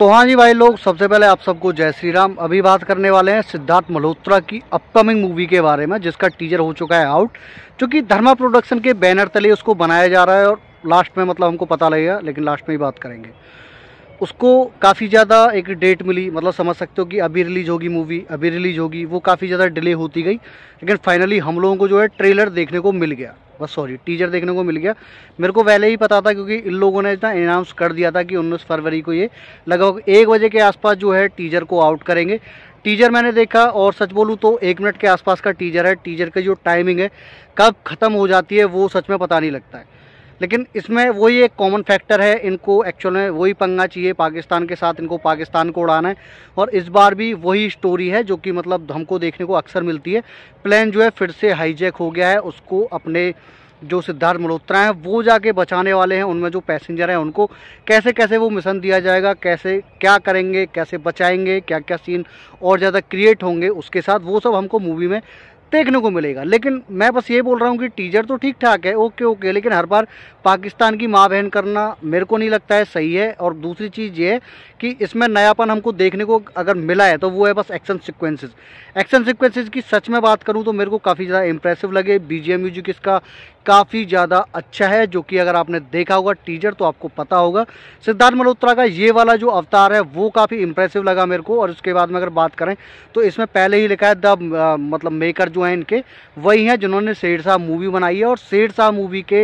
तो हाँ जी भाई लोग सबसे पहले आप सबको जय श्री राम अभी बात करने वाले हैं सिद्धार्थ मल्होत्रा की अपकमिंग मूवी के बारे में जिसका टीजर हो चुका है आउट क्योंकि धर्मा प्रोडक्शन के बैनर तले उसको बनाया जा रहा है और लास्ट में मतलब हमको पता लगेगा लेकिन लास्ट में ही बात करेंगे उसको काफ़ी ज़्यादा एक डेट मिली मतलब समझ सकते हो कि अभी रिलीज़ होगी मूवी अभी रिलीज़ होगी वो काफ़ी ज़्यादा डिले होती गई लेकिन फाइनली हम लोगों को जो है ट्रेलर देखने को मिल गया बस सॉरी टीजर देखने को मिल गया मेरे को पहले ही पता था क्योंकि इन लोगों ने इतना अनाउंस कर दिया था कि उन्नीस फरवरी को ये लगभग एक बजे के आसपास जो है टीजर को आउट करेंगे टीजर मैंने देखा और सच बोलूँ तो एक मिनट के आसपास का टीजर है टीजर की जो टाइमिंग है कब ख़त्म हो जाती है वो सच में पता नहीं लगता है लेकिन इसमें वही एक कॉमन फैक्टर है इनको एक्चुअल में वही पंगा चाहिए पाकिस्तान के साथ इनको पाकिस्तान को उड़ाना है और इस बार भी वही स्टोरी है जो कि मतलब हमको देखने को अक्सर मिलती है प्लान जो है फिर से हाईजैक हो गया है उसको अपने जो सिद्धार्थ मल्होत्रा हैं वो जाके बचाने वाले हैं उनमें जो पैसेंजर हैं उनको कैसे कैसे वो मिशन दिया जाएगा कैसे क्या करेंगे कैसे बचाएंगे क्या क्या सीन और ज़्यादा क्रिएट होंगे उसके साथ वो सब हमको मूवी में देखने को मिलेगा लेकिन मैं बस ये बोल रहा हूँ कि टीजर तो ठीक ठाक है ओके ओके लेकिन हर बार पाकिस्तान की माँ बहन करना मेरे को नहीं लगता है सही है और दूसरी चीज़ ये है कि इसमें नयापन हमको देखने को अगर मिला है तो वो है बस एक्शन सिक्वेंसेज एक्शन सिक्वेंसेज की सच में बात करूँ तो मेरे को काफ़ी ज़्यादा इंप्रेसिव लगे बी म्यूजिक इसका काफ़ी ज़्यादा अच्छा है जो कि अगर आपने देखा होगा टीजर तो आपको पता होगा सिद्धार्थ मल्होत्रा का ये वाला जो अवतार है वो काफ़ी इंप्रेसिव लगा मेरे को और उसके बाद में अगर बात करें तो इसमें पहले ही लिखा है द मतलब मेकर जो जो हैं इनके वही हैं जिन्होंने शेर शाह मूवी बनाई है और शेर शाह मूवी के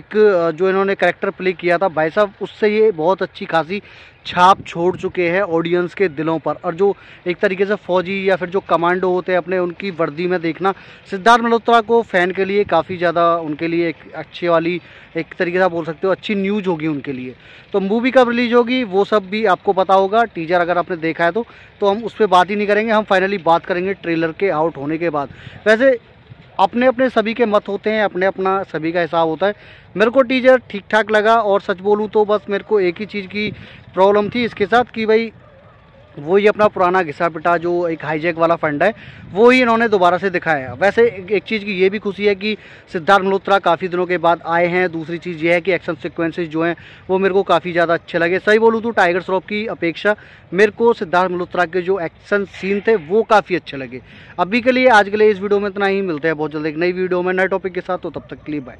एक जो इन्होंने करेक्टर प्ले किया था भाई साहब उससे ये बहुत अच्छी खासी छाप छोड़ चुके हैं ऑडियंस के दिलों पर और जो एक तरीके से फौजी या फिर जो कमांडो होते हैं अपने उनकी वर्दी में देखना सिद्धार्थ मल्होत्रा को फ़ैन के लिए काफ़ी ज़्यादा उनके लिए एक अच्छे वाली एक तरीके से बोल सकते हो अच्छी न्यूज़ होगी उनके लिए तो मूवी कब रिलीज होगी वो सब भी आपको पता होगा टीजर अगर आपने देखा है तो, तो हम उस पर बात ही नहीं करेंगे हम फाइनली बात करेंगे ट्रेलर के आउट होने के बाद वैसे अपने अपने सभी के मत होते हैं अपने अपना सभी का हिसाब होता है मेरे को टीचर ठीक ठाक लगा और सच बोलूँ तो बस मेरे को एक ही चीज़ की प्रॉब्लम थी इसके साथ कि भाई वो ही अपना पुराना घिसा पिटा जो एक हाईजैक वाला फंड है वो ही इन्होंने दोबारा से दिखाया वैसे एक, एक चीज़ की ये भी खुशी है कि सिद्धार्थ मल्होत्रा काफ़ी दिनों के बाद आए हैं दूसरी चीज़ ये है कि एक्शन सिक्वेंसेज जो हैं वो मेरे को काफ़ी ज़्यादा अच्छे लगे सही बोलूँ तो टाइगर श्रॉफ की अपेक्षा मेरे को सिद्धार्थ मल्होत्रा के जो एक्शन सीन थे वो काफ़ी अच्छे लगे अभी के लिए आज के लिए इस वीडियो में इतना ही मिलते हैं बहुत जल्द एक नई वीडियो में नए टॉपिक के साथ तो तब तक के लिए बाय